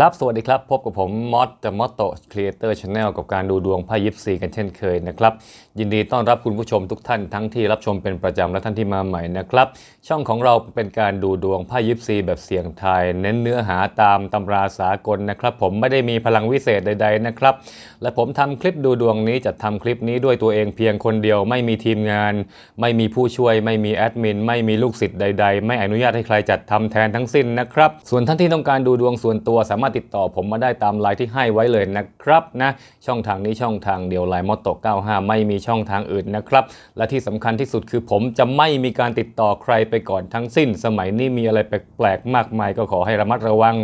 ครับสวัสดีครับ พบกับผมมอสจากมอสโตครีเอเตอร์ชาแนลกับการดูดวงไพ่ยิปซีกันเช่นเคยนะครับ ยินดีต้อนรับคุณผู้ชมทุกท่านทั้งที่รับชมเป็นประจำและท่านที่มาใหม่นะครับ ช่องของเราเป็นการดูดวงไพ่ยิปซีแบบเสียงไทย เน้นเนื้อหาตามตำราสากลนะครับ ผมไม่ได้มีพลังวิเศษใดๆนะครับ และผมทำคลิปดูดวงนี้จัดทำคลิปนี้ด้วยตัวเองเพียงคนเดียว ไม่มีทีมงาน ไม่มีผู้ช่วย ไม่มีแอดมินไม่มีลูกศิษย์ใด ๆ ไม่อนุญาตให้ใครจัดทำแทนทั้งสิ้นนะครับส่วนท่านที่ต้องการดูดวงส่วนตัวสามารถารถติดต่อผมมาได้ตามไลน์ที่ให้ไว้เลยนะครับนะ ช่องทางนี้ช่องทางเดียวไลน์มอตโต95 ไม่มีช่องทางอื่นนะครับ และที่สำคัญที่สุดคือผมจะไม่มีการติดต่อใครไปก่อนทั้งสิ้น สมัยนี้มีอะไรแปลกๆ มากมายก็ขอให้ระมัดระวัง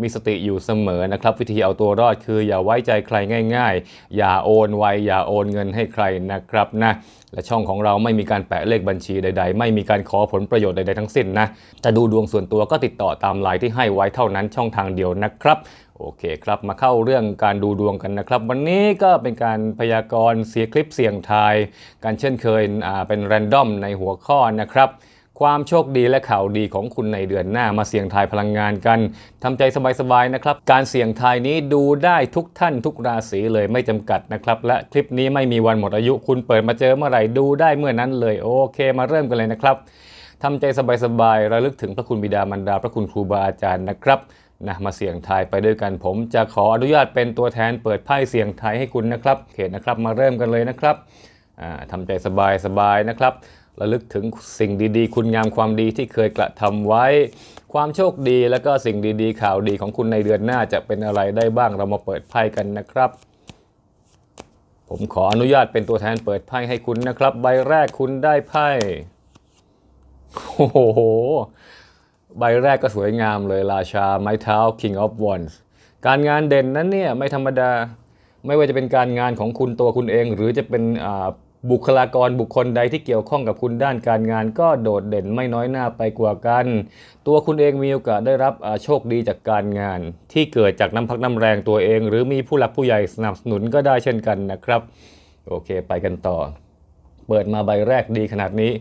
มีสติอยู่เสมอนะครับ วิธีเอาตัวรอดคือ อย่าไว้ใจใครง่าย ๆ อย่าโอนไวอย่าโอนเงินให้ใครนะครับนะและช่องของเราไม่มีการแปะเลขบัญชีใด ๆ ไม่มีการขอผลประโยชน์ใด ๆ ทั้งสิ้นนะ จะดูดวงส่วนตัวก็ติดต่อตามไลน์ที่ให้ไว้เท่านั้นช่องทางเดียวนะครับ โอเคครับ มาเข้าเรื่องการดูดวงกันนะครับ วันนี้ก็เป็นการพยากรณ์เสียคลิปเสียงทายการเช่นเคยเป็นแรนดอมในหัวข้อนะครับความโชคดีและข่าวดีของคุณในเดือนหน้ามาเสี่ยงทายพลังงานกัน ทำใจสบายๆนะครับ การเสี่ยงทายนี้ดูได้ทุกท่านทุกราศีเลยไม่จำกัดนะครับ และคลิปนี้ไม่มีวันหมดอายุ คุณเปิดมาเจอเมื่อไหร่ดูได้เมื่อนั้นเลยโอเคมาเริ่มกันเลยนะครับทำใจสบายๆ ระลึกถึงพระคุณบิดามารดาพระคุณครูบาอาจารย์นะครับนะมาเสี่ยงทายไปด้วยกันผม จะขออนุญาตเป็นตัวแทน เปิดไพ่เสี่ยงทายให้คุณนะครับเขตนะครับมาเริ่มกันเลยนะครับทำใจสบายๆนะครับระลึกถึงสิ่งดีๆ คุณงามความดีที่เคยกระทำไว้ ความโชคดีและก็สิ่งดีๆ ข่าวดีของคุณในเดือนหน้าจะเป็นอะไรได้บ้าง เรามาเปิดไพ่กันนะครับ ผมขออนุญาตเป็นตัวแทนเปิดไพ่ให้คุณนะครับ ใบแรกคุณได้ไพ่ โอ้โห ใบแรกก็สวยงามเลยราชาไม้เท้า King of Wands การงานเด่นนั้นเนี่ยไม่ธรรมดา ไม่ว่าจะเป็นการงานของคุณตัวคุณเองหรือจะเป็นบุคลากรบุคคลใดที่เกี่ยวข้องกับคุณด้านการงาน ก็โดดเด่นไม่น้อยหน้าไปกว่ากัน ตัวคุณเองมีโอกาสได้รับโชคดีจากการงาน ที่เกิดจากน้ำพักน้ำแรงตัวเอง หรือมีผู้หลักผู้ใหญ่สนับสนุนก็ได้เช่นกันนะครับ โอเคไปกันต่อเปิดมาใบแรกดีขนาดนี้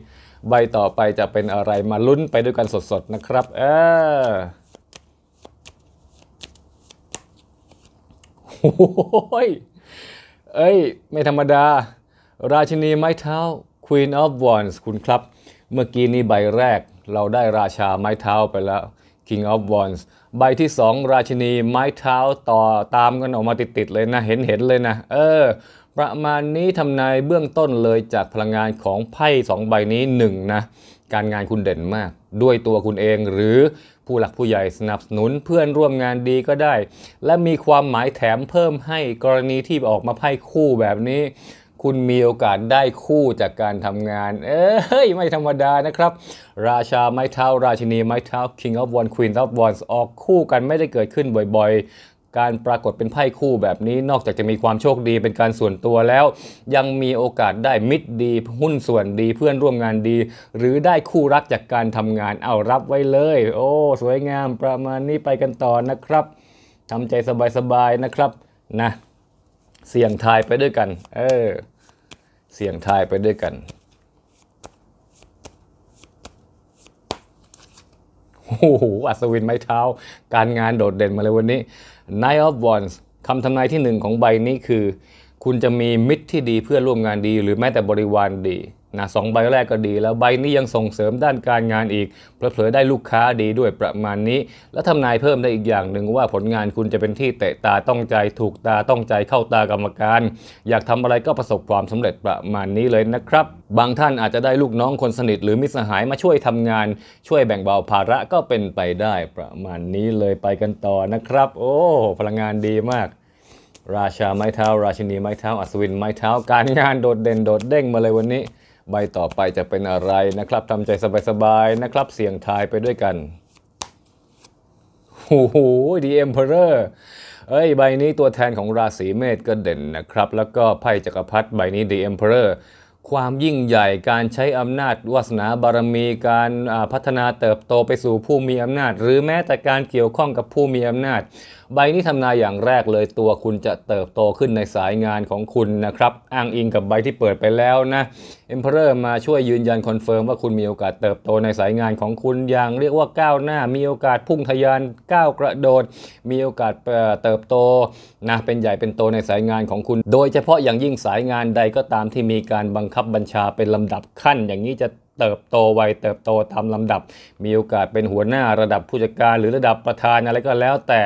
ใบต่อไปจะเป็นอะไรมาลุ้นไปด้วยกันสดๆนะครับ เออโอ้ยเอ้ยไม่ธรรมดาราชินีไม้เท้า Queen of Wands คุณครับ เมื่อกี้นี้ใบแรก เราได้ราชาไม้เท้าไปแล้ว King of Wands ใบที่ 2 ราชินีไม้เท้าต่อตามกันออกมาติดๆเลยนะ เห็นๆเลยนะ เออ ประมาณนี้ทำนายเบื้องต้นเลยจากพลังงานของไพ่สองใบนี้1นนะ การงานคุณเด่นมาก ด้วยตัวคุณเองหรือผู้หลักผู้ใหญ่สนับสนุนเพื่อนร่วมงานดีก็ได้ และมีความหมายแถมเพิ่มให้กรณีที่ออกมาไพ่คู่แบบนี้คุณมีโอกาสได้คู่จากการทำงาน เอ้ยไม่ธรรมดานะครับ ราชาไม้เท้า ราชินีไม้เท้า King of o n e Queen of Wands ออกคู่กันไม่ได้เกิดขึ้นบ่อยๆ การปรากฏเป็นไพ่คู่แบบนี้ นอกจากจะมีความโชคดีเป็นการส่วนตัวแล้ว ยังมีโอกาสได้มิตรดี หุ้นส่วนดีเพื่อนร่วมงานดี หรือได้คู่รักจากการทำงานเอารับไว้เลย โอ้ สวยงามประมาณนี้ไปกันต่อนะครับทำใจสบายๆนะครับนะเสี่ยงทายไปด้วยกัน เออเสี่ยงทายไปด้วยกัน โอ้โห อัศวินไม้เท้า การงานโดดเด่นมาเลยวันนี้ n i n อ of Wands คำทำนายที่หนึ่งของใบนี้คือคุณจะมีมิตรที่ดีเพื่อร่วมงานดีหรือแม้แต่บริวารดีนะสองใบแรกก็ดีแล้วใบนี้ยังส่งเสริมด้านการงานอีกเผลอๆได้ลูกค้าดีด้วยประมาณนี้ และทำนายเพิ่มได้อีกอย่างหนึ่งว่าผลงานคุณจะเป็นที่เตะตาต้องใจถูกตาต้องใจเข้าตากรรมการอยากทำอะไรก็ประสบความสำเร็จประมาณนี้เลยนะครับ บางท่านอาจจะได้ลูกน้องคนสนิท หรือมิตรสหายมาช่วยทำงาน ช่วยแบ่งเบาภาระก็เป็นไปได้ประมาณนี้เลยไปกันต่อนะครับ โอ้ พลังงานดีมากราชาไม้เท้า ราชินีไม้เท้าอัศวินไม้เท้า การงานโดดเด่นโดดเด้งมาเลยวันนี้ ใบต่อไปจะเป็นอะไรนะครับทำใจสบาย ๆ นะครับเสียงทายไปด้วยกันโอ้โหดีเอ็มเพอร์เอ้ย ใบนี้ตัวแทนของราศีเมษก็เด่นนะครับ แล้วก็ไพ่จักรพรรดิใบนี้ดีเอ็มเพอร์ความยิ่งใหญ่การใช้อำนาจวาสนาบารมีการพัฒนาเติบโตไปสู่ผู้มีอำนาจ หรือแม้แต่การเกี่ยวข้องกับผู้มีอำนาจใบนี้ทำนายอย่างแรกเลยตัวคุณจะเติบโตขึ้นในสายงานของคุณนะครับอ้างอิงกับใบที่เปิดไปแล้วนะเอ็มเพอเรอร์มาช่วยยืนยันคอนเฟิร์มว่าคุณมีโอกาสเติบโตในสายงานของคุณอย่างเรียกว่าก้าวหน้า มีโอกาสพุ่งทะยานก้าวกระโดด มีโอกาสเติบโตนะเป็นใหญ่เป็นโตในสายงานของคุณโดยเฉพาะอย่างยิ่งสายงานใดก็ตามที่มีการบังคับบัญชาเป็นลำดับขั้น อย่างนี้จะเติบโตไวเติบโตตามลำดับ มีโอกาสเป็นหัวหน้าระดับผู้จัดการ หรือระดับประธานอะไรก็แล้วแต่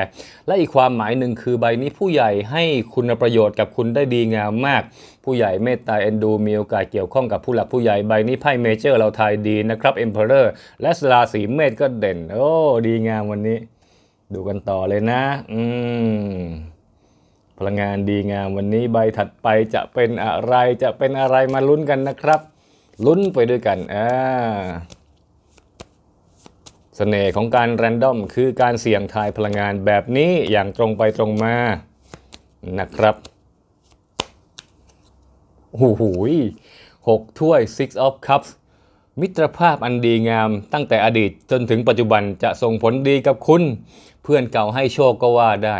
และอีกความหมายหนึ่งคือใบนี้ผู้ใหญ่ให้คุณประโยชน์กับคุณได้ดีงามมาก ผู้ใหญ่เมตตาเอ็นดูมีโอกาสเกี่ยวข้องกับผู้หลักผู้ใหญ่ใบนี้ไพ่เมเจอร์เราไทยดีนะครับเอ็มเพอเรอร์และสลาสีเมธก็เด่นโอ้ดีงามวันนี้ ดูกันต่อเลยนะอืมพลังงานดีงามวันนี้ใบถัดไปจะเป็นอะไรจะเป็นอะไรมาลุ้นกันนะครับลุ้นไปด้วยกันอ่าสเสน่ห์ของการแรนดอมคือการเสี่ยงทายพลังงานแบบนี้อย่างตรงไปตรงมา นะครับ หูหูหกถ้วย Six of Cups มิตรภาพอันดีงามตั้งแต่อดีตจนถึงปัจจุบันจะส่งผลดีกับคุณ เพื่อนเก่าให้โชคก็ว่าได้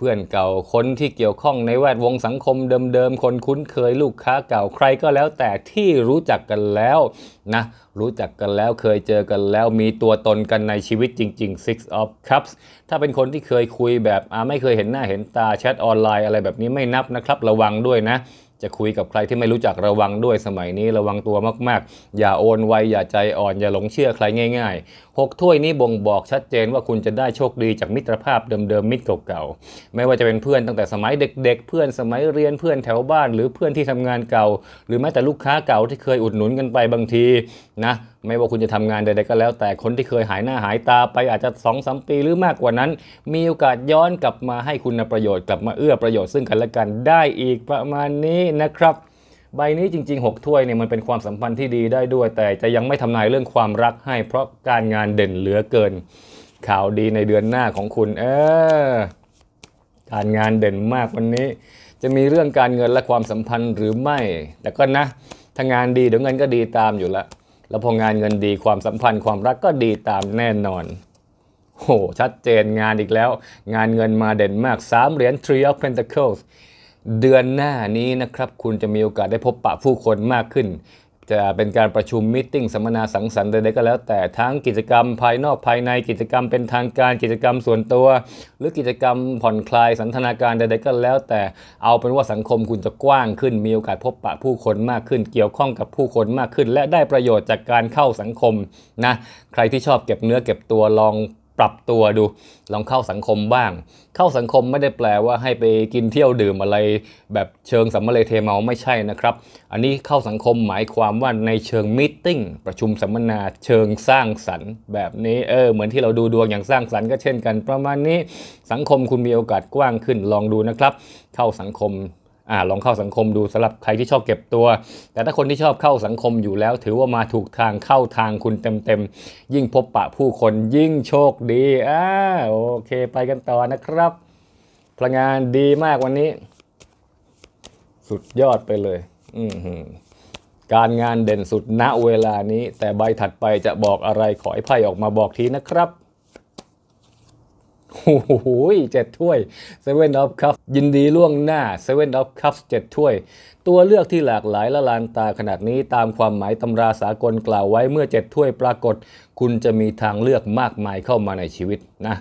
เพื่อนเก่า คนที่เกี่ยวข้องในแวดวงสังคมเดิมๆ คนคุ้นเคยลูกค้าเก่า ใครก็แล้วแต่ที่รู้จักกันแล้วนะ รู้จักกันแล้วเคยเจอกันแล้วมีตัวตนกันในชีวิตจริงๆ Six of Cups ถ้าเป็นคนที่เคยคุยแบบ ไม่เคยเห็นหน้าเห็นตาแชทออนไลน์อะไรแบบนี้ไม่นับนะครับ ระวังด้วยนะจะคุยกับใครที่ไม่รู้จักระวังด้วยสมัยนี้ระวังตัวมาก ๆ อย่าโอนไวอย่าใจอ่อนอย่าหลงเชื่อใครง่าย ๆ 6 ถ้วยนี้บ่งบอกชัดเจนว่าคุณจะได้โชคดีจากมิตรภาพเดิมๆ มิตรเก่าๆ ไม่ว่าจะเป็นเพื่อนตั้งแต่สมัยเด็ก ๆ เพื่อนสมัยเรียนเพื่อนแถวบ้านหรือเพื่อนที่ทำงานเก่า หรือแม้แต่ลูกค้าเก่าที่เคยอุดหนุนกันไปบางทีนะไม่ว่าคุณจะทำงานใดๆก็แล้ว แต่คนที่เคยหายหน้าหายตาไปอาจจะ2อสปีหรือมากกว่านั้น มีโอกาสย้อนกลับมาให้คุณประโยชน์กลับมาเอื้อประโยชน์ซึ่งกันและกันได้อีกประมาณนี้นะครับ ใบนี้จริงๆ 6 ถ้วยเนี่ยมันเป็นความสัมพันธ์ที่ดีได้ด้วยแต่จะยังไม่ทำนายเรื่องความรักให้เพราะการงานเด่นเหลือเกิน ข่าวดีในเดือนหน้าของคุณ เออการงานเด่นมากวันนี้ จะมีเรื่องการเงินและความสัมพันธ์หรือไม่ แต่ก็นะถ้างานดีเดี๋ยวเงินก็ดีตามอยู่ละแล้วพองานเงินดีความสัมพันธ์ความรักก็ดีตามแน่นอน โห ชัดเจนงานอีกแล้ว งานเงินมาเด่นมาก3เหรียญ Three of Pentacles เดือนหน้านี้นะครับ คุณจะมีโอกาสได้พบปะผู้คนมากขึ้นจะเป็นการประชุมมิ팅สัมมนาสังสรรค์ใดๆก็แล้วแต่ทั้งกิจกรรมภายนอกภายในกิจกรรมเป็นทางการกิจกรรมส่วนตัวหรือกิจกรรมผ่อนคลายสันทนาการใดๆก็แล้วแต่เอาเป็นว่าสังคมคุณจะกว้างขึ้นมีโอกาสพบปะผู้คนมากขึ้นเกี่ยวข้องกับผู้คนมากขึ้นและได้ประโยชน์จากการเข้าสังคมนะใครที่ชอบเก็บเนื้อเก็บตัวลองปรับตัวดูลองเข้าสังคมบ้างเข้าสังคมไม่ได้แปลว่าให้ไปกินเที่ยวดื่มอะไรแบบเชิงสัมมาเลเทเมาไม่ใช่นะครับอันนี้เข้าสังคมหมายความว่าในเชิงมิ팅ประชุมสัมมนาเชิงสร้างสรรค์แบบนี้เออเหมือนที่เราดูดวงอย่างสร้างสรรค์ก็เช่นกันประมาณนี้สังคมคุณมีโอกาสกว้างขึ้นลองดูนะครับเข้าสังคมอ่าลองเข้าสังคมดูสำหรับใครที่ชอบเก็บตัว แต่ถ้าคนที่ชอบเข้าสังคมอยู่แล้ว ถือว่ามาถูกทางเข้าทางคุณเต็มๆยิ่งพบปะผู้คนยิ่งโชคดีอ่าโอเค ไปกันต่อนะครับพลังงานดีมากวันนี้ สุดยอดไปเลย อืการงานเด่นสุดณเวลานี้ แต่ใบถัดไปจะบอกอะไรขอให้ไพ่ออกมาบอกทีนะครับโอ้โหเจ็ดถ้วยเซเว่น f c u คัยินดีล่วงหน้าเซเว่น f c u คัพเจ็ดถ้วย ตัวเลือกที่หลากหลายละลานตาขนาดนี้ตามความหมายตำราสากลกล่าวไว้เมื่อเจ็ดถ้วยปรากฏ คุณจะมีทางเลือกมากมายเข้ามาในชีวิตนะ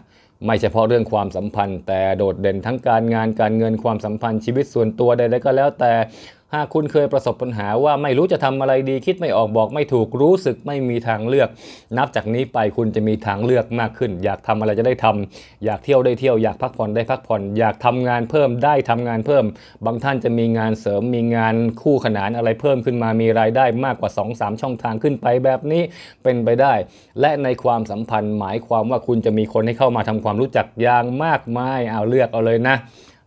ไม่เฉพาะเรื่องความสัมพันธ์ แต่โดดเด่นทั้งการงานการเงินความสัมพันธ์ชีวิตส่วนตัวใดๆก็แล้วแต่หากคุณเคยประสบปัญหาว่าไม่รู้จะทำอะไรดี คิดไม่ออกบอกไม่ถูกรู้สึกไม่มีทางเลือก นับจากนี้ไปคุณจะมีทางเลือกมากขึ้น อยากทำอะไรจะได้ทำ อยากเที่ยวได้เที่ยวอยากพักผ่อนได้พักผ่อน อยากทำงานเพิ่มได้ทำงานเพิ่ม บางท่านจะมีงานเสริมมีงานคู่ขนานอะไรเพิ่มขึ้นมามีรายได้มากกว่า2-3ช่องทางขึ้นไปแบบนี้เป็นไปได้ และในความสัมพันธ์หมายความว่าคุณจะมีคนให้เข้ามาทำความรู้จักอย่างมากมายเอาเลือกเอาเลยนะ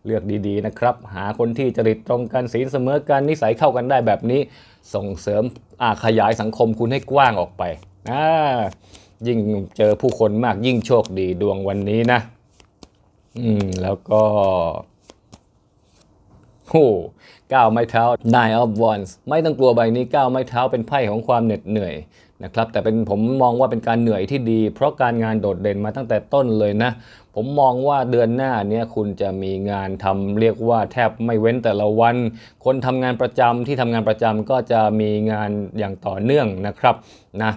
เลือกดีๆนะครับ หาคนที่จริตตรงกันศีลเสมอกัน นิสัยเข้ากันได้แบบนี้ ส่งเสริมขยายสังคมคุณให้กว้างออกไป อ่ยิ่งเจอผู้คนมากยิ่งโชคดีดวงวันนี้นะ อืม แล้วก็โอ้ก้าวไม้เท้า Nine of Wands ไม่ต้องกลัวใบนี้ก้าวไม้เท้าเป็นไพ่ของความเหน็ดเหนื่อยนะครับแต่เป็นผมมองว่าเป็นการเหนื่อยที่ดี เพราะการงานโดดเด่นมาตั้งแต่ต้นเลยนะ ผมมองว่าเดือนหน้าเนี้ยคุณจะมีงานทำ เรียกว่าแทบไม่เว้นแต่ละวัน คนทำงานประจำที่ทำงานประจำก็จะมีงานอย่างต่อเนื่องนะครับนะ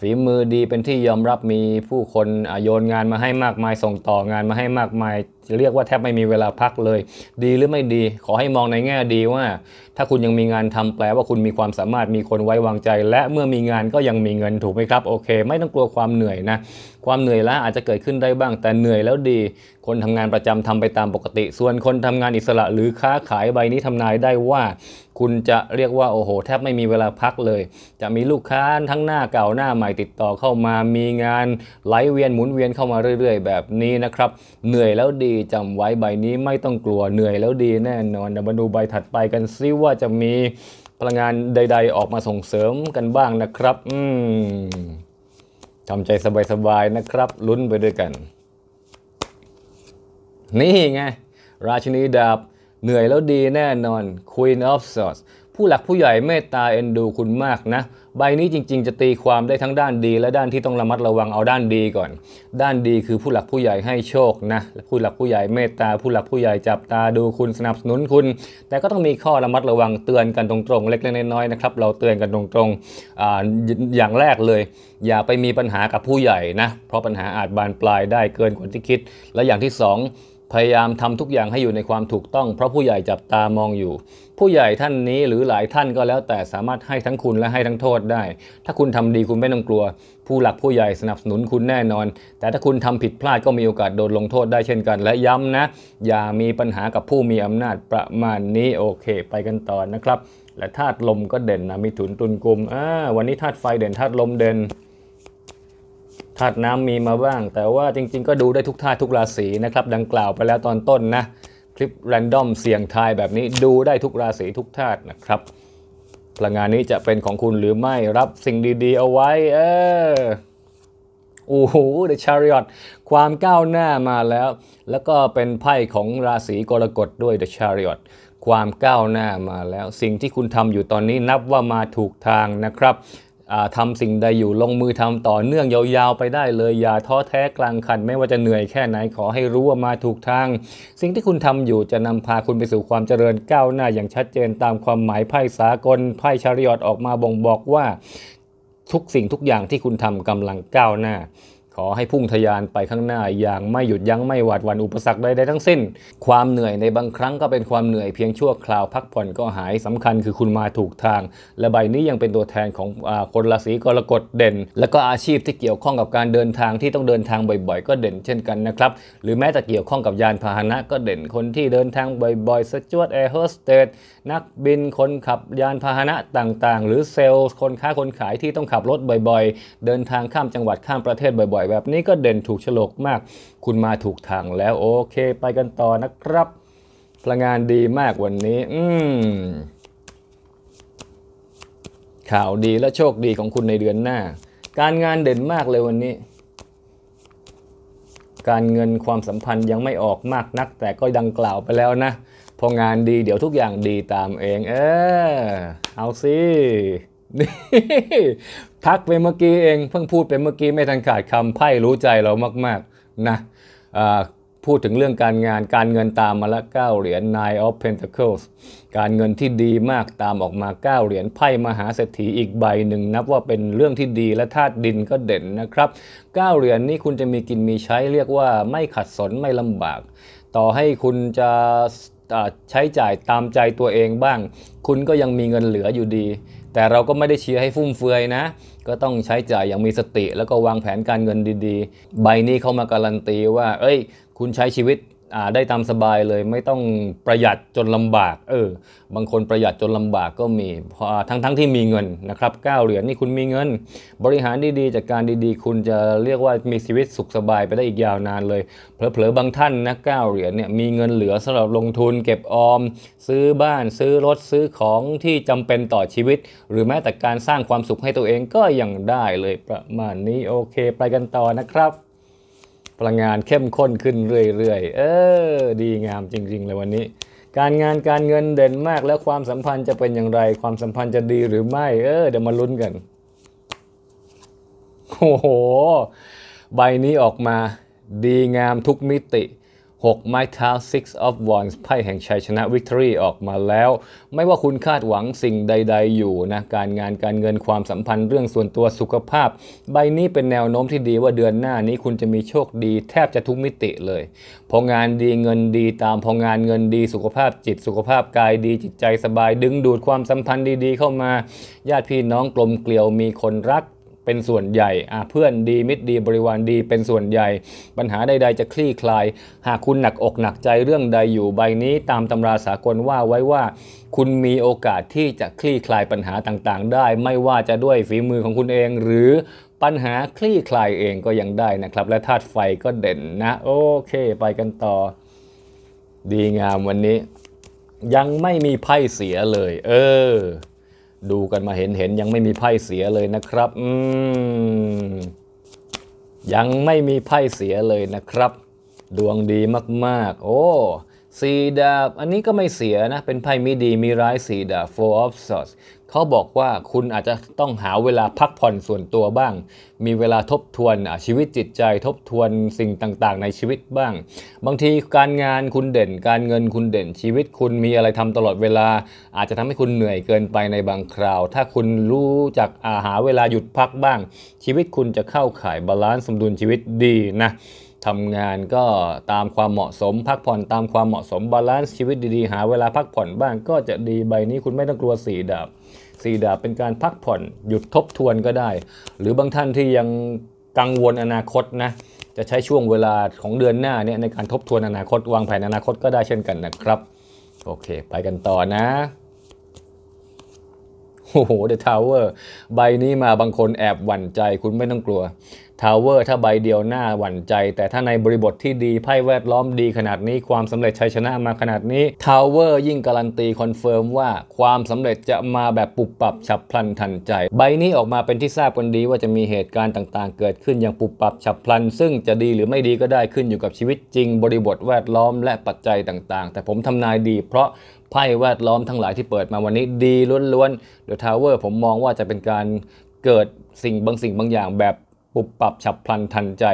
ฝีมือดีเป็นที่ยอมรับมีผู้คนโยนงานมาให้มากมายส่งต่องานมาให้มากมาย เรียกว่าแทบไม่มีเวลาพักเลย ดีหรือไม่ดี ขอให้มองในแง่ดีว่า ถ้าคุณยังมีงานทำแปลว่าคุณมีความสามารถมีคนไว้วางใจ และเมื่อมีงานก็ยังมีเงินถูกไหมครับโอเค ไม่ต้องกลัวความเหนื่อยนะ ความเหนื่อยล้วอาจจะเกิดขึ้นได้บ้าง แต่เหนื่อยแล้วดีคนทำงานประจำทำไปตามปกติ ส่วนคนทำงานอิสระหรือค้าขายใบนี้ทำนายได้ว่าคุณจะเรียกว่าโอ้โหแทบไม่มีเวลาพักเลย จะมีลูกค้าทั้งหน้าเก่าหน้าใหม่ติดต่อเข้ามามีงานไหลเวียนหมุนเวียนเข้ามาเรื่อย ๆ แบบนี้นะครับ เหนื่อยแล้วดีจำไว้ใบนี้ไม่ต้องกลัวเหนื่อยแล้วดีแน่นอนเดี๋ยวมาดูใบถัดไปกันซิว่าจะมีพลังงานใดๆออกมาส่งเสริมกันบ้างนะครับอืมทำใจสบายๆนะครับลุ้นไปด้วยกัน นี่ไงราชินีดาบเหนื่อยแล้วดีแน่นอน Queen of Swords ผู้หลักผู้ใหญ่เมตตาเอ็นดูคุณมากนะใบนี้จริง ๆ จะตีความได้ทั้งด้านดี และด้านที่ต้องระมัดระวังเอาด้านดีก่อน ด้านดีคือผู้หลักผู้ใหญ่ให้โชคนะผู้หลักผู้ใหญ่เมตตาผู้หลักผู้ใหญ่จับตาดูคุณสนับสนุนคุณ แต่ก็ต้องมีข้อระมัดระวังเตือนกันตรงๆเล็กๆน้อยๆนะครับเราเตือนกันตรงๆออย่างแรกเลย อย่าไปมีปัญหากับผู้ใหญ่นะเพราะปัญหาอาจบานปลายได้เกินกว่าที่คิด และอย่างที่ 2พยายามทำทุกอย่างให้อยู่ในความถูกต้องเพราะผู้ใหญ่จับตามองอยู่ ผู้ใหญ่ท่านนี้หรือหลายท่านก็แล้วแต่สามารถให้ทั้งคุณและให้ทั้งโทษได้ ถ้าคุณทำดีคุณไม่ต้องกลัว ผู้หลักผู้ใหญ่สนับสนุนคุณแน่นอน แต่ถ้าคุณทำผิดพลาดก็มีโอกาสโดนลงโทษได้เช่นกันและย้ำนะ อย่ามีปัญหากับผู้มีอำนาจประมาณนี้โอเค ไปกันต่อนะครับ และธาตุลมก็เด่นนะมีถุนตุนกลมอ่าวันนี้ธาตุไฟเด่นธาตุลมเด่นธาตุน้ำมีมาบ้างแต่ว่าจริงๆก็ดูได้ทุกธาตุทุกราศีนะครับ ดังกล่าวไปแล้วตอนต้นนะ คลิปแรนดอมเสี่ยงทายแบบนี้ ดูได้ทุกราศีทุกธาตุนะครับ พลังงานนี้จะเป็นของคุณหรือไม่รับสิ่งดีๆเอาไว้ เออโอ้โหเดชาริอตความก้าวหน้ามาแล้ว แล้วก็เป็นไพ่ของราศีกรกฎด้วยเดชาริอตความก้าวหน้ามาแล้ว สิ่งที่คุณทำอยู่ตอนนี้นับว่ามาถูกทางนะครับทำสิ่งใดอยู่ลงมือทำต่อเนื่องยาวๆ ไปได้เลยอย่าท้อแท้กลางคัน ไม่ว่าจะเหนื่อยแค่ไหนขอให้รู้ว่ามาถูกทาง สิ่งที่คุณทำอยู่จะนำพาคุณไปสู่ความเจริญก้าวหน้าอย่างชัดเจนตามความหมายไพ่สากลไพ่ชาริยอดออกมาบ่งบอกว่า ทุกสิ่งทุกอย่างที่คุณทำกำลังก้าวหน้าขอให้พุ่งทยานไปข้างหน้า อย่างไม่หยุดยั้งไม่หวาดหวั่นอุปสรรคใดๆทั้งสิ้น ความเหนื่อยในบางครั้งก็เป็นความเหนื่อยเพียงชั่วคราวพักผ่อนก็หายสำคัญคือคุณมาถูกทาง และใบนี้ยังเป็นตัวแทนของอคนราศีกรกฎเด่น และก็อาชีพที่เกี่ยวข้องกับการเดินทางที่ต้องเดินทางบ่อยๆ ก็เด่นเช่นกันนะครับหรือแม้แต่เกี่ยวข้องกับยานพาหนะก็เด่นคนที่เดินทางบ่อยๆสจวตแอร์โฮสเตสนักบินคนขับยานพาหนะต่างๆ หรือเซลล์คนค้าคนขายที่ต้องขับรถบ่อย ๆ เดินทางข้ามจังหวัดข้ามประเทศบ่อยอยแบบนี้ก็เด่นถูกฉลกมาก คุณมาถูกทางแล้วโอเค ไปกันต่อนะครับพลังงานดีมากวันนี้ อืม ข่าวดีและโชคดีของคุณในเดือนหน้า การงานเด่นมากเลยวันนี้ การเงินความสัมพันธ์ยังไม่ออกมากนัก แต่ก็ดังกล่าวไปแล้วนะพองานดีเดี๋ยวทุกอย่างดีตามเอง เออเอาสินี่ทักไปเมื่อกี้เอง เพิ่งพูดไปเมื่อกี้ไม่ทันขาดคำไพ่รู้ใจเรามาก ๆนะพูดถึงเรื่องการงานการเงินตามมาละ 9 เหรียญ Nine of Pentacles การเงินที่ดีมากตามออกมา 9 เหรียญไพ่มหาเศรษฐีอีกใบหนึ่งนับว่าเป็นเรื่องที่ดีและธาตุดินก็เด่นนะครับ 9 เหรียญนี้คุณจะมีกินมีใช้เรียกว่าไม่ขัดสน ไม่ลำบาก ต่อให้คุณจะใช้จ่ายตามใจตัวเองบ้าง คุณก็ยังมีเงินเหลืออยู่ดีแต่เราก็ไม่ได้เชียร์ให้ฟุ่มเฟือยนะ ก็ต้องใช้จ่ายอย่างมีสติ แล้วก็วางแผนการเงินดีๆ ใบนี้เข้ามาการันตีว่า เอ้ย คุณใช้ชีวิตได้ตามสบายเลยไม่ต้องประหยัดจนลำบากเออบางคนประหยัดจนลำบากก็มีพอทั้งทั้งที่มีเงินนะครับ9เหรียญนี่คุณมีเงินบริหารดีๆจดกการดีๆ คุณจะเรียกว่ามีชีวิตสุขสบายไปได้อีกยาวนานเลยเผลอๆบางท่านนะเก้าเหรียญเนี่ยมีเงินเหลือสำหรับลงทุนเก็บออม ซื้อบ้านซื้อรถซื้อของที่จำเป็นต่อชีวิต หรือแม้แต่การสร้างความสุขให้ตัวเองก็ยังได้เลยประมาณนี้โอเค ไปกันต่อนะครับพลังงานเข้มข้นขึ้นเรื่อยๆ เออ ดีงามจริงๆ เลยวันนี้ การงานการเงินเด่นมากแล้วความสัมพันธ์จะเป็นอย่างไร ความสัมพันธ์จะดีหรือไม่ เออ เดี๋ยวมาลุ้นกัน โอ้โห ใบนี้ออกมา ดีงามทุกมิติ6 ไม้เท้า six of wands ไพ่แห่งชัยชนะ victory ออกมาแล้ว ไม่ว่าคุณคาดหวังสิ่งใดๆอยู่นะ การงานการเงินความสัมพันธ์เรื่องส่วนตัวสุขภาพใบนี้เป็นแนวโน้มที่ดีว่าเดือนหน้านี้คุณจะมีโชคดีแทบจะทุกมิติเลย พองานดีเงินดีตามพองานเงินดีสุขภาพจิตสุขภาพกายดีจิตใจสบายดึงดูดความสัมพันธ์ดีๆ เข้ามาญาติพี่น้องกลมเกลียวมีคนรักเป็นส่วนใหญ่เพื่อนดีมิตรดีบริวารดีเป็นส่วนใหญ่ ปัญหาใดๆจะคลี่คลาย หากคุณหนักอกหนักใจเรื่องใดอยู่ใบนี้ ตามตำราสากลว่าไว้ว่าคุณมีโอกาสที่จะคลี่คลายปัญหาต่างๆได้ ไม่ว่าจะด้วยฝีมือของคุณเอง หรือปัญหาคลี่คลายเองก็ยังได้นะครับ และธาตุไฟก็เด่นนะโอเคไปกันต่อ ดีงามวันนี้ ยังไม่มีไพ่เสียเลย เออดูกันมาเห็นเห็นยังไม่มีไพ่เสียเลยนะครับ อืม ยังไม่มีไพ่เสียเลยนะครับ ดวงดีมากๆ โอ้สีดาบอันนี้ก็ไม่เสียนะ เป็นไพ่มีดี มีร้ายสีดาบ four of swords เขาบอกว่าคุณอาจจะต้องหาเวลาพักผ่อนส่วนตัวบ้าง มีเวลาทบทวนชีวิตจิตใจทบทวนสิ่งต่าง ๆ ในชีวิตบ้าง บางทีการงานคุณเด่น การเงินคุณเด่น ชีวิตคุณมีอะไรทำตลอดเวลา อาจจะทำให้คุณเหนื่อยเกินไปในบางคราว ถ้าคุณรู้จักาหาเวลาหยุดพักบ้าง ชีวิตคุณจะเข้าข่ายบาลานซ์สมดุลชีวิตดีนะทำงานก็ตามความเหมาะสมพักผ่อนตามความเหมาะสมบาลานซ์ชีวิตดี ๆ หาเวลาพักผ่อนบ้างก็จะดีใบนี้คุณไม่ต้องกลัวสีดาบสีดาบเป็นการพักผ่อนหยุดทบทวนก็ได้ หรือบางท่านที่ยังกังวลอนาคตนะ จะใช้ช่วงเวลาของเดือนหน้าเนี่ยในการทบทวนอนาคตวางแผนอนาคตก็ได้เช่นกันนะครับโอเค ไปกันต่อนะโอ้โหเดอะทาวเวอร์ใบนี้มาบางคนแอบหวั่นใจคุณไม่ต้องกลัวทาวเวอร์ถ้าใบเดียวหน้าหวั่นใจ แต่ถ้าในบริบทที่ดีไพ่แวดล้อมดีขนาดนี้ ความสำเร็จชัยชนะมาขนาดนี้ทาวเวอร์ยิ่งการันตีคอนเฟิร์มว่าความสำเร็จจะมาแบบปุบปับฉับพลันทันใจ ใบนี้ออกมาเป็นที่ทราบกันดีว่าจะมีเหตุการณ์ต่างๆ เกิดขึ้นอย่างปุบปับฉับพลัน ซึ่งจะดีหรือไม่ดีก็ได้ขึ้นอยู่กับชีวิตจริง บริบทแวดล้อม และปัจจัยต่าง ๆ แต่ผมทำนายดีเพราะไพ่แวดล้อมทั้งหลายที่เปิดมาวันนี้ดีล้วนๆเดอะทาวเวอร์ผมมองว่าจะเป็นการเกิดสิ่งบางสิ่งบางอย่างแบบปุบปับฉับพลันทันใจ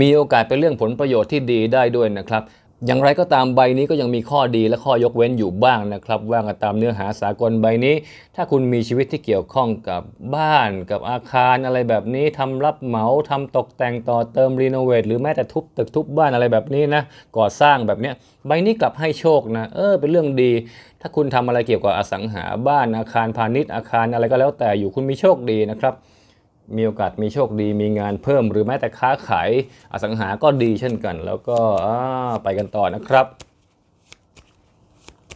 มีโอกาสเป็นเรื่องผลประโยชน์ที่ดีได้ด้วยนะครับ อย่างไรก็ตามใบนี้ก็ยังมีข้อดีและข้อยกเว้นอยู่บ้างนะครับ ว่ากัตามเนื้อหาสากลใบนี้ ถ้าคุณมีชีวิตที่เกี่ยวข้องกับบ้านกับอาคารอะไรแบบนี้ทำรับเหมาทำตกแต่งต่อเติมรีโนเวท หรือแม้แต่ทุบตึกทุบบ้านอะไรแบบนี้นะ ก่อสร้างแบบนี้ใบนี้กลับให้โชคนะ เออเป็นเรื่องดี ถ้าคุณทำอะไรเกี่ยวกับอสังหาบ้านอาคารพาณิชย์อาคารอะไรก็แล้ว แต่อยู่คุณมีโชคดีนะครับมีโอกาสมีโชคดีมีงานเพิ่มหรือแม้แต่ค้าขายอสังหาก็ดีเช่นกัน แล้วก็ไปกันต่อนะครับ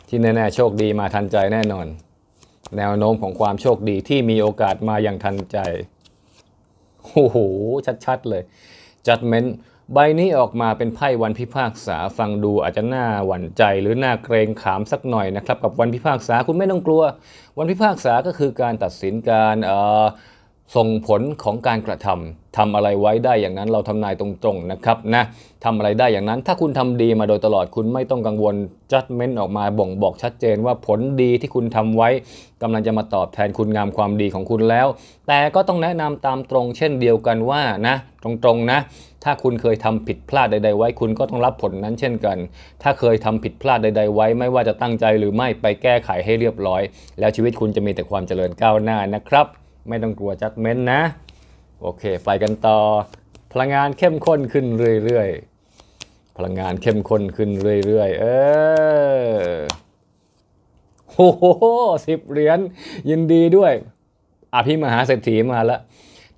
ที่แน่ๆโชคดีมาทันใจแน่นอน แนวโน้มของความโชคดีที่มีโอกาสมาอย่างทันใจโอ้โหชัดๆเลยจัดเม้นใบนี้ออกมาเป็นไพ่วันพิพากษาฟังดูอาจจะน่าหวั่นใจ หรือน่าเกรงขามสักหน่อยนะครับ กับวันพิพากษาคุณไม่ต้องกลัว วันพิพากษาก็คือการตัดสินการเอ่อส่งผลของการกระทำ ทำอะไรไว้ได้อย่างนั้นเราทำนายตรงๆนะครับนะทำอะไรได้อย่างนั้น ถ้าคุณทำดีมาโดยตลอดคุณไม่ต้องกังวลจัดเม้นออกมา บ่งบอกชัดเจนว่าผลดีที่คุณทำไว้กำลังจะมาตอบแทนคุณงามความดีของคุณแล้ว แต่ก็ต้องแนะนำตามตรง เช่นเดียวกันว่านะ ตรงๆนะ ถ้าคุณเคยทำผิดพลาดใดๆไว้คุณก็ต้องรับผลนั้นเช่นกัน ถ้าเคยทำผิดพลาดใดๆไว้ไม่ว่าจะตั้งใจหรือไม่ไปแก้ไขให้เรียบร้อย แล้วชีวิตคุณจะมีแต่ความเจริญก้าวหน้านะครับไม่ต้องกลัวจัดเม้นนะโอเค ไปกันต่อ พลังงานเข้มข้นขึ้นเรื่อยๆพลังงานเข้มข้นขึ้นเรื่อยๆเออโอ้โหสิบเหรียญยินดีด้วยอภิมหาเศรษฐีมาแล้ว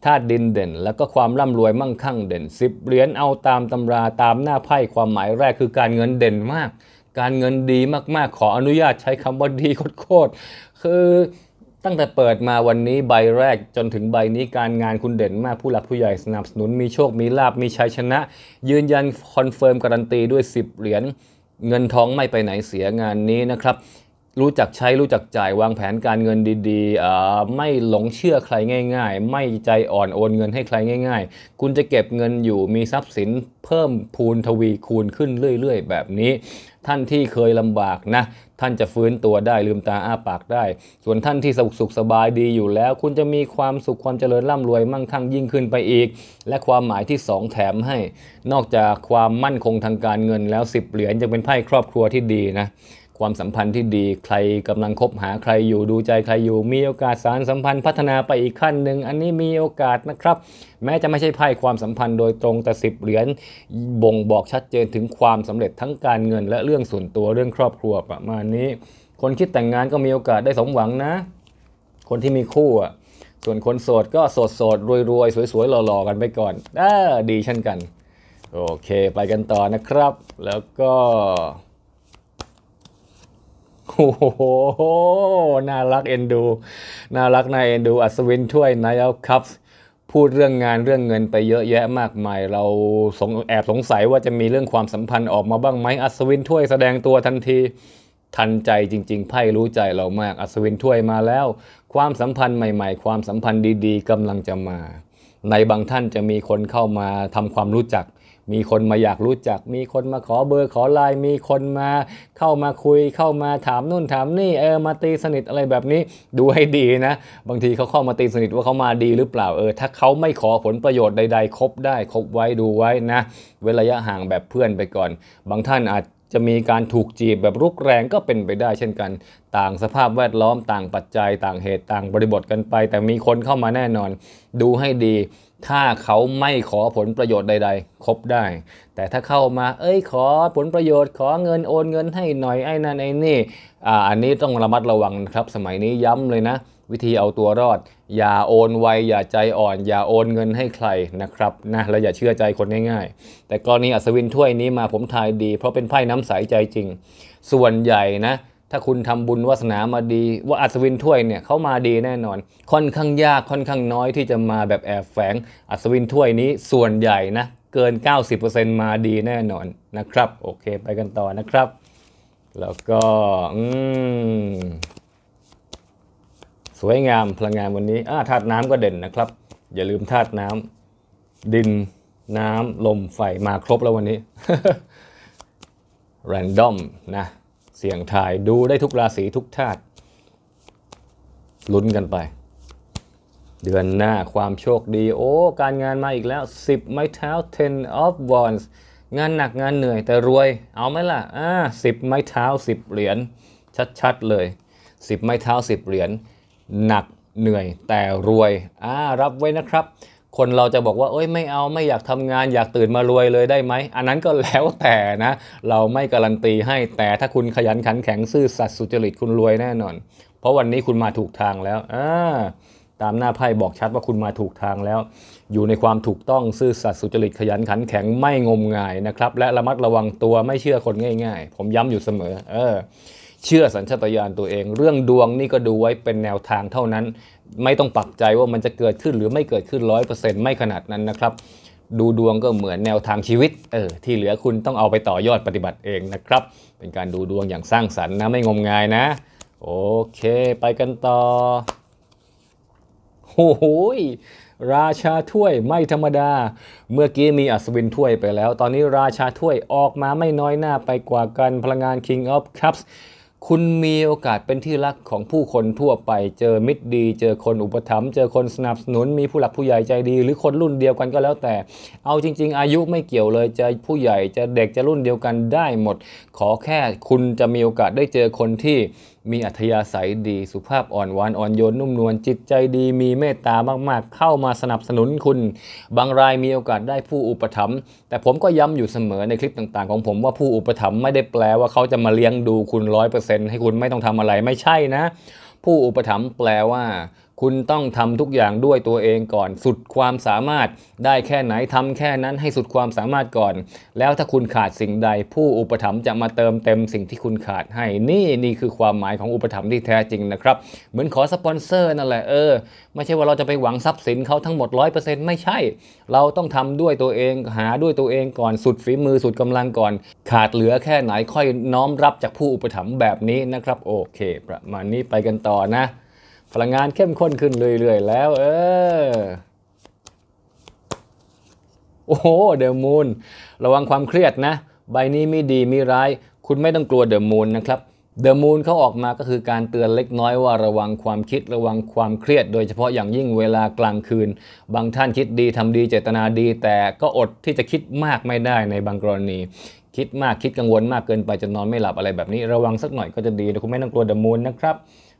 ธาตุดินเด่นแล้วก็ความร่ำรวยมั่งคั่งเด่นสิบเหรียญเอาตามตำราตามหน้าไพ่ความหมายแรกคือการเงินเด่นมาก การเงินดีมากๆขออนุญาตใช้คำว่าดีโคตรคือตั้งแต่เปิดมาวันนี้ใบแรกจนถึงใบนี้การงานคุณเด่นมากผู้หลักผู้ใหญ่สนับสนุนมีโชคมีลาบมีชัยชนะยืนยันคอนเฟิร์มการันตีด้วย 10 เหรียญเงินทองไม่ไปไหนเสียงานนี้นะครับ รู้จักใช้รู้จักจ่ายวางแผนการเงินดีๆไม่หลงเชื่อใครง่ายๆ ไม่ใจอ่อนโอนเงินให้ใครง่ายๆ คุณจะเก็บเงินอยู่มีทรัพย์สิน เพิ่มพูนทวีคูณขึ้นเรื่อยๆ แบบนี้ ท่านที่เคยลำบากนะท่านจะฟื้นตัวได้ลืมตาอ้าปากได้ ส่วนท่านที่สุขสุขสบายดีอยู่แล้ว คุณจะมีความสุขความเจริญร่ำรวยมั่งคั่งยิ่งขึ้นไปอีก และความหมายที่2แถมให้ นอกจากความมั่นคงทางการเงินแล้ว10เหรียญจะเป็นไพ่ครอบครัวที่ดีนะความสัมพันธ์ที่ดีใครกำลังคบหาใครอยู่ดูใจใครอยู่ มีโอกาสสารสัมพันธ์พัฒนาไปอีกขั้นหนึ่งอันนี้มีโอกาสนะครับ แม้จะไม่ใช่ไพ่ความสัมพันธ์โดยตรงแต่สิบเหรียญบ่งบอกชัดเจนถึงความสำเร็จทั้งการเงิน และเรื่องส่วนตัวเรื่องครอบครัวประมาณนี้คนคิดแต่งงานก็มีโอกาสได้สมหวังนะ คนที่มีคู่อ่ะส่วนคนโสดก็โสดโสดรวยรวยสวยๆหล่อๆกันไปก่อนอดีเช่นกัน โอเค ไปกันต่อนะครับแล้วก็โอ้โหน่ารักเอ็นดู น่ารักนายเอ็นดู อัศวินถ้วยนายเอาครับ พูดเรื่องงานเรื่องเงินไปเยอะแยะมากมาย เราสงแอบสงสัยว่าจะมีเรื่องความสัมพันธ์ออกมาบ้างไหม อัศวินถ้วยแสดงตัวทันที ทันใจจริงๆ ไพ่รู้ใจเรามาก อัศวินถ้วยมาแล้ว ความสัมพันธ์ใหม่ๆ ความสัมพันธ์ดีๆกำลังจะมา ในบางท่านจะมีคนเข้ามาทำความรู้จักมีคนมาอยากรู้จัก มีคนมาขอเบอร์ขอไลน์มีคนมาเข้ามาคุย เข้ามาถามนู่นถามนี่เออมาตีสนิทอะไรแบบนี้ดูให้ดีนะ บางทีเขาเข้ามาตีสนิทว่าเขามาดีหรือเปล่าเออถ้าเขาไม่ขอผลประโยชน์ใดๆคบได้คบไว้ดูไว้นะ เวลระยะห่างแบบเพื่อนไปก่อนบางท่านอาจจะมีการถูกจีบแบบรุกแรงก็เป็นไปได้เช่นกัน ต่างสภาพแวดล้อมต่างปัจจัยต่างเหตุต่างบริบทกันไป แต่มีคนเข้ามาแน่นอนดูให้ดีถ้าเขาไม่ขอผลประโยชน์ใด ๆ ครบได้ แต่ถ้าเข้ามาเอ้ยขอผลประโยชน์ขอเงินโอนเงินให้หน่อยไอ้นั่นไอ้นี่ อ่าอันนี้ต้องระมัดระวังครับ สมัยนี้ย้ำเลยนะวิธีเอาตัวรอด อย่าโอนไวอย่าใจอ่อน อย่าโอนเงินให้ใครนะครับนะแล้วอย่าเชื่อใจคนง่ายๆ แต่กรณีอัศวินถ้วยนี้มาผมทายดี เพราะเป็นไพ่น้ำใสใจจริง ส่วนใหญ่นะถ้าคุณทำบุญวาสนามาดี ว่าอัศวินถ้วยเนี่ยเขามาดีแน่นอน ค่อนข้างยากค่อนข้างน้อยที่จะมาแบบแอบแฝงอัศวินถ้วยนี้ส่วนใหญ่นะ เกิน 90%มาดีแน่นอนนะครับ โอเค ไปกันต่อนะครับ แล้วก็อืสวยงามพลังงานวันนี้อ่าธาตุน้ำก็เด่นนะครับ อย่าลืมธาตุน้ำ ดินน้ำ ลมไฟมาครบแล้ววันนี้แรนดอมนะเสี่ยงทายดูได้ทุกราศีทุกธาตุลุ้นกันไป เดือนหน้าความโชคดี โอ้ การงานมาอีกแล้ว 10 ไม้เท้า ten of wands งานหนักงานเหนื่อยแต่รวย เอาไหมล่ะอ่าสิบไม้เท้า10เหรียญชัดๆเลย 10 ไม้เท้า10เหรียญหนักเหนื่อยแต่รวยอ่ารับไว้นะครับคนเราจะบอกว่าเอ้ยไม่เอาไม่อยากทำงาน อยากตื่นมารวยเลยได้ไหมอันนั้นก็แล้วแต่นะ เราไม่การันตีให้แต่ถ้าคุณขยันขันแข็ง ซื่อสัตย์สุจริตคุณรวยแน่นอน เพราะวันนี้คุณมาถูกทางแล้วอ่าตามหน้าไพ่บอกชัดว่าคุณมาถูกทางแล้ว อยู่ในความถูกต้องซื่อสัตย์สุจริตขยันขันแข็งไม่งมงายนะครับ และระมัดระวังตัวไม่เชื่อคนง่าย ๆ ผมย้ำอยู่เสมอ เออเชื่อสัญชาตญาณตัวเอง เรื่องดวงนี่ก็ดูไว้เป็นแนวทางเท่านั้นไม่ต้องปักใจว่ามันจะเกิดขึ้นหรือไม่เกิดขึ้นร้อนต์ไม่ขนาดนั้นนะครับ ดูดวงก็เหมือนแนวทางชีวิตเออที่เหลือคุณต้องเอาไปต่อยอดปฏิบัติเองนะครับ เป็นการดูดวงอย่างสร้างสรรค์นะไม่งมงายนะ โอเค ไปกันต่อโอ้โหราชาถ้วยไม่ธรรมดา เมื่อกี้มีอัศวินถ้วยไปแล้ว ตอนนี้ราชาถ้วยออกมาไม่น้อยหน้าไปกว่ากันพลังงาน King of Cups คุณมีโอกาสเป็นที่รักของผู้คนทั่วไป เจอมิตรดี เจอคนอุปถัมภ์เจอคนสนับสนุนมีผู้หลักผู้ใหญ่ใจดี หรือคนรุ่นเดียวกันก็แล้วแต่ เอาจริง ๆ อายุไม่เกี่ยวเลยจะผู้ใหญ่จะเด็กจะรุ่นเดียวกันได้หมด ขอแค่คุณจะมีโอกาสได้เจอคนที่มีอัธยาศัยดีสุภาพอ่อนหวาน อ่อนโยน นุ่มนวลจิตใจดี มีเมตตามาก ๆเข้ามาสนับสนุนคุณ บางรายมีโอกาสได้ผู้อุปถัมภ์แต่ผมก็ย้ำอยู่เสมอในคลิปต่างๆของผมว่าผู้อุปถัมภ์ไม่ได้แปลว่าเขาจะมาเลี้ยงดูคุณร้อยเปอร์เซ็นต์ให้คุณไม่ต้องทำอะไรไม่ใช่นะ ผู้อุปถัมภ์แปลว่าคุณต้องทำทุกอย่างด้วยตัวเองก่อน สุดความสามารถได้แค่ไหนทำแค่นั้นให้สุดความสามารถก่อน แล้วถ้าคุณขาดสิ่งใด ผู้อุปถัมภ์จะมาเติมเต็มสิ่งที่คุณขาดให้นี่นี่คือความหมายของอุปถัมภ์ที่แท้จริงนะครับ เหมือนขอสปอนเซอร์นั่นแหละเออไม่ใช่ว่าเราจะไปหวังทรัพย์สินเขาทั้งหมด 100%ไม่ใช่ เราต้องทำด้วยตัวเองหาด้วยตัวเองก่อนสุดฝีมือสุดกำลังก่อนขาดเหลือแค่ไหนค่อยน้อมรับจากผู้อุปถัมภ์แบบนี้นะครับโอเค ประมาณนี้ไปกันต่อนะพลังงานเข้มข้นขึ้นเรื่อยๆ แล้ว เออโอ้โหเดอะมูน ระวังความเครียดนะ ใบนี้มีดีมีร้าย คุณไม่ต้องกลัวเดอะมูนนะครับ เดอะมูนเขาออกมาก็คือการเตือนเล็กน้อยว่าระวังความคิดระวังความเครียดโดยเฉพาะอย่างยิ่งเวลากลางคืน บางท่านคิดดีทำดีเจตนาดี แต่ก็อดที่จะคิดมากไม่ได้ในบางกรณี คิดมากคิดกังวลมากเกินไปจนนอนไม่หลับอะไรแบบนี้ ระวังสักหน่อยก็จะดีนะคุณไม่ต้องกลัวเดอะมูนนะครับ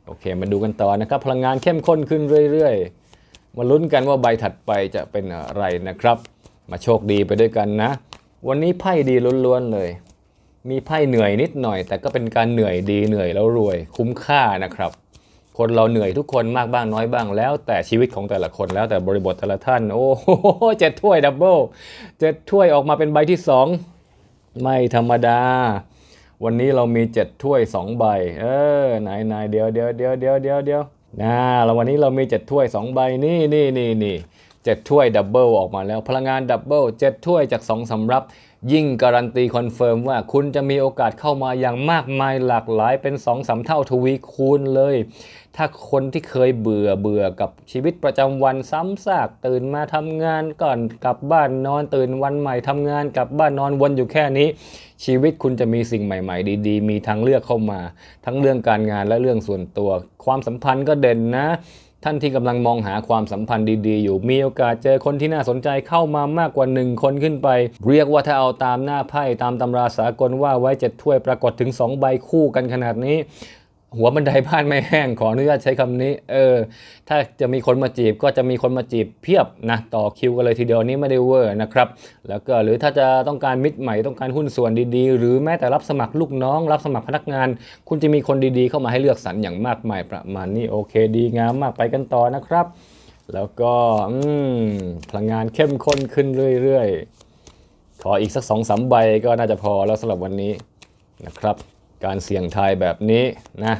โอเคมาดูกันต่อนะครับพลังงานเข้มข้นขึ้นเรื่อย ๆ มาลุ้นกันว่าใบถัดไปจะเป็นอะไรนะครับ มาโชคดีไปด้วยกันนะ วันนี้ไพ่ดีล้วนๆเลย มีไพ่เหนื่อยนิดหน่อยแต่ก็เป็นการเหนื่อยดีเหนื่อยแล้วรวยคุ้มค่านะครับ คนเราเหนื่อยทุกคนมากบ้างน้อยบ้างแล้ว แต่ชีวิตของแต่ละคนแล้ว แต่บริบทแต่ละท่าน โอ้โหเจ็ดถ้วยดับเบิลเจ็ดถ้วยออกมาเป็นใบที่สองไม่ธรรมดาวันนี้เรามี 7 ถ้วย 2 ใบ เออนายนายเดี๋ยวเดี๋ยวเดี๋ยวเดี๋ยวเดี๋ยวเดี๋ยวนะเราววันนี้เรามี 7 ถ้วย 2 ใบนี่นี่นี่นี่เจ็ดถ้วยดับเบิลออกมาแล้ว พลังงานดับเบิลเจ็ดถ้วยจาก 2 สำรับยิ่งการันตีคอนเฟิร์ม ว่า คุณจะมีโอกาสเข้ามาอย่างมากมายหลากหลายเป็น2อสเท่าทวีคูณเลย ถ้าคนที่เคยเบื่อเบื่อกับชีวิตประจำวันซ้ำซากตื่นมาทำงานก่อนกลับบ้านนอนตื่นวันใหม่ทำงานกลับบ้านนอนวนอยู่แค่นี้ ชีวิตคุณจะมีสิ่งใหม่ๆ ดี ๆ มีทางเลือกเข้ามา ทั้งเรื่องการงานและเรื่องส่วนตัว ความสัมพันธ์ก็เด่นนะท่านที่กำลังมองหาความสัมพันธ์ดีๆอยู่มีโอกาสเจอคนที่น่าสนใจเข้ามามากกว่า 1 คนขึ้นไป เรียกว่าถ้าเอาตามหน้าไพ่ตามตำราสากลว่าไว้เจ็ดถ้วยปรากฏถึง 2 ใบคู่กันขนาดนี้หัวบันไดบ้านไม่แห้งขออนุญาตใช้คำนี้เออถ้าจะมีคนมาจีบก็จะมีคนมาจีบเพียบนะ ต่อคิวกันเลยทีเดียวนี้ไม่ได้เวอร์นะครับ แล้วก็หรือถ้าจะต้องการมิตรใหม่ต้องการหุ้นส่วนดีๆ หรือแม้แต่รับสมัครลูกน้อง รับสมัครพนักงาน คุณจะมีคนดีๆเข้ามาให้เลือกสรรอย่างมากมายประมาณนี้โอเค ดีงามมากไปกันต่อนะครับ แล้วก็พลังงานเข้มข้นขึ้นเรื่อยๆขออีกสักสองสามใบก็น่าจะพอแล้วสำหรับวันนี้นะครับการเสี่ยงทายแบบนี้นะ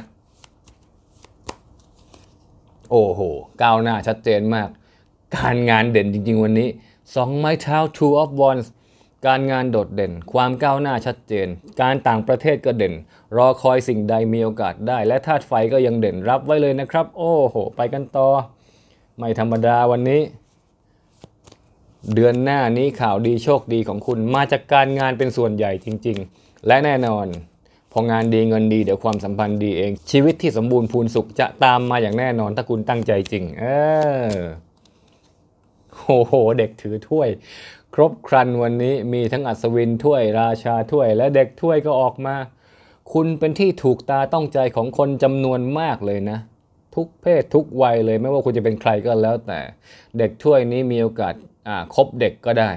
โอ้โหก้าวหน้าชัดเจนมากการงานเด่นจริง ๆ วันนี้สองไม้เท้า two of wands การงานโดดเด่น ความก้าวหน้าชัดเจน การต่างประเทศก็เด่น รอคอยสิ่งใดมีโอกาสได้ และธาตุไฟก็ยังเด่นรับไว้เลยนะครับ โอ้โหไปกันต่อไม่ธรรมดาวันนี้ เดือนหน้านี้ข่าวดีโชคดีของคุณมาจากการงานเป็นส่วนใหญ่จริง ๆ และแน่นอนพองานดีเงินดี เดี๋ยวความสัมพันธ์ดีเอง ชีวิตที่สมบูรณ์พูนสุขจะตามมาอย่างแน่นอนถ้าคุณตั้งใจจริง เออโอ้โห เด็กถือถ้วย ครบครันวันนี้มีทั้งอัศวินถ้วยราชาถ้วย และเด็กถ้วยก็ออกมา คุณเป็นที่ถูกตาต้องใจของคนจำนวนมากเลยนะ ทุกเพศทุกวัยเลยไม่ว่าคุณจะเป็นใครก็แล้วแต่ เด็กถ้วยนี้มีโอกาสอ่าคบเด็กก็ได้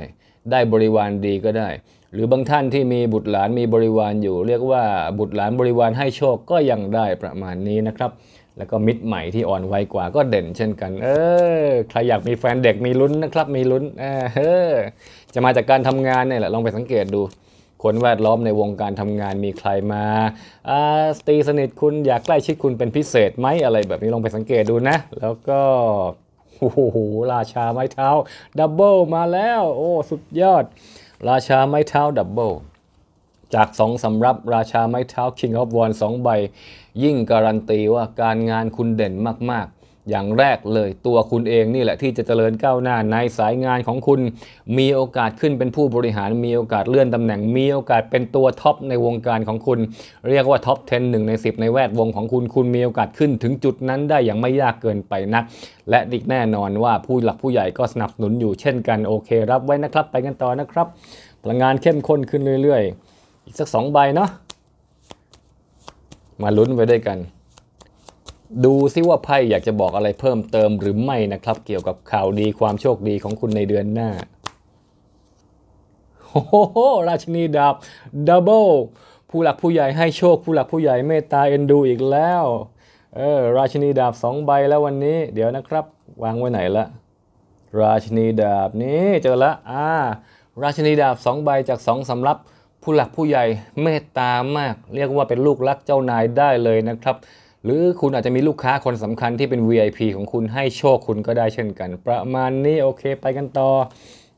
ได้บริวารดีก็ได้หรือบางท่านที่มีบุตรหลานมีบริวารอยู่ เรียกว่าบุตรหลานบริวารให้โชคก็ยังได้ประมาณนี้นะครับ แล้วก็มิตรใหม่ที่อ่อนไวกว่าก็เด่น เช่นกัน เออใครอยากมีแฟนเด็กมีลุ้นนะครับมีลุ้นเออจะมาจากการทำงานเนี่ยแหละลองไปสังเกตดูคนแวดล้อมในวงการทำงานมีใครมาตีสนิทคุณอยากใกล้ชิดคุณเป็นพิเศษไหมอะไรแบบ นี้ลองไปสังเกตดูนะ แล้วก็โอ้โหราชาไม้เท้าดับเบิลมาแล้ว โอ้สุดยอดราชาไม้เท้าดับเบิลจากสองสำรับราชาไม้เท้า King of w a n สองใบ ยิ่งการันตีว่าการงานคุณเด่นมากอย่างแรกเลยตัวคุณเองนี่แหละที่จะเจริญก้าวหน้าในสายงานของคุณ มีโอกาสขึ้นเป็นผู้บริหารมีโอกาสเลื่อนตำแหน่งมีโอกาสเป็นตัวท็อปในวงการของคุณ เรียกว่าท็อป 10 1ใน10 ในแวดวงของคุณคุณมีโอกาสขึ้นถึงจุดนั้นได้อย่างไม่ยากเกินไปนัก และอีกแน่นอนว่าผู้หลักผู้ใหญ่ก็สนับสนุนอยู่เช่นกันโอเครับไว้นะครับ ไปกันต่อนะครับ พลังงานเข้มข้นขึ้นเรื่อย ๆ อีกสัก 2 ใบเนาะมาลุ้นไปด้วยกันดูซิว่าไพ่อยากจะบอกอะไรเพิ่มเติมหรือไม่นะครับ เกี่ยวกับข่าวดีความโชคดีของคุณในเดือนหน้าโอ้โหราชินีดาบดับเบิลผู้หลักผู้ใหญ่ให้โชค ผู้หลักผู้ใหญ่เมตตาเอ็นดูอีกแล้วเออราชินีดาบสอง ใบแล้ววันนี้ เดี๋ยวนะครับ วางไว้ไหนละราชินีดาบนี้เจอละอ่าราชินีดาบสองใบจากสองสำรับ ผู้หลักผู้ใหญ่เมตตามาก เรียกว่าเป็นลูกรักเจ้านายได้เลยนะครับหรือคุณอาจจะมีลูกค้าคนสำคัญที่เป็น VIP ของคุณให้โชคคุณก็ได้เช่นกัน ประมาณนี้โอเค ไปกันต่อ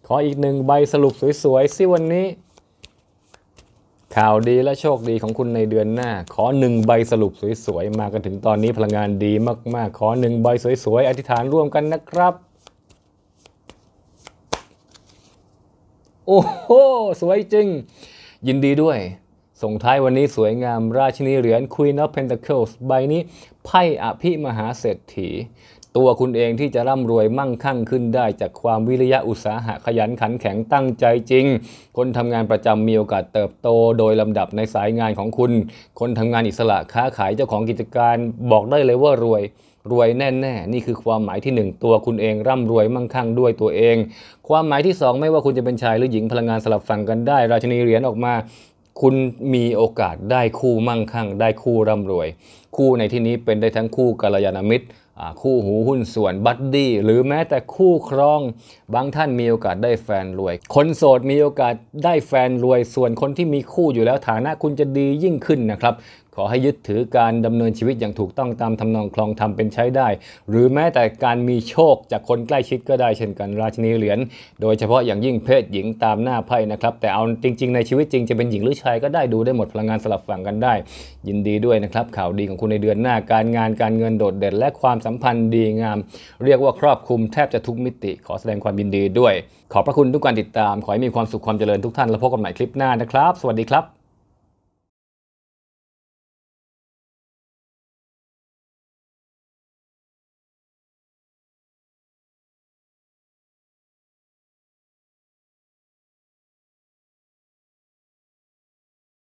ขออีกหนึ่งใบสรุปสวยๆสิวันนี้ ข่าวดีและโชคดีของคุณในเดือนหน้า ขอหนึ่งใบสรุปสวย ๆ มากัน ถึงตอนนี้พลังงานดีมากๆ ขอหนึ่งใบสวยๆอธิษฐานร่วมกันนะครับโอ้โหสวยจริง ยินดีด้วยส่งท้ายวันนี้สวยงามราชินีเหรียญ Queen of Pentacles ใบนี้ไพ่อภิมหาเศรษฐีตัวคุณเองที่จะร่ำรวยมั่งคั่งขึ้นได้ จากความวิริยะอุตสาหะขยันขันแข็งตั้งใจจริง คนทำงานประจำมีโอกาสเติบโตโดยลำดับในสายงานของคุณ คนทำงานอิสระค้าขายเจ้าของกิจการบอกได้เลยว่า รวยรวยแน่ๆนี่คือความหมายที่1ตัวคุณเองร่ำรวยมั่งคั่งด้วยตัวเอง ความหมายที่2ไม่ว่าคุณจะเป็นชายหรือหญิงพลังงานสลับฝั่งกันได้ ราชนีเหรียญออกมาคุณมีโอกาสได้คู่มั่งคั่ง ได้คู่ร่ำรวย คู่ในที่นี้เป็นได้ทั้งคู่กัลยาณมิตรคู่หูหุ้นส่วน บัดดี้หรือแม้แต่คู่ครองบางท่านมีโอกาสได้แฟนรวยคนโสดมีโอกาสได้แฟนรวย ส่วนคนที่มีคู่อยู่แล้วฐานะคุณจะดียิ่งขึ้นนะครับขอให้ยึดถือการดำเนินชีวิตอย่างถูกต้องตามทำนองคลองทำเป็นใช้ได้ หรือแม้แต่การมีโชคจากคนใกล้ชิดก็ได้เช่นกัน ราชนีเหรียญโดยเฉพาะอย่างยิ่งเพศหญิงตามหน้าไพ่นะครับแต่เอาจริงๆ ในชีวิตจริงจะเป็นหญิงหรือชาย ก็ได้ดูได้หมดพลังงานสลับฝั่งกันได้ ยินดีด้วยนะครับข่าวดีของคุณในเดือนหน้าการงานการเงินโดดเด่นและความสัมพันธ์ดีงามเรียกว่าครอบคลุมแทบจะทุกมิติ ขอแสดงความยินดีด้วย ขอบพระคุณทุกการติดตามขอให้มีความสุขความเจริญทุกท่าน แล้วพบกันใหม่คลิปหน้านะครับสวัสดีครับ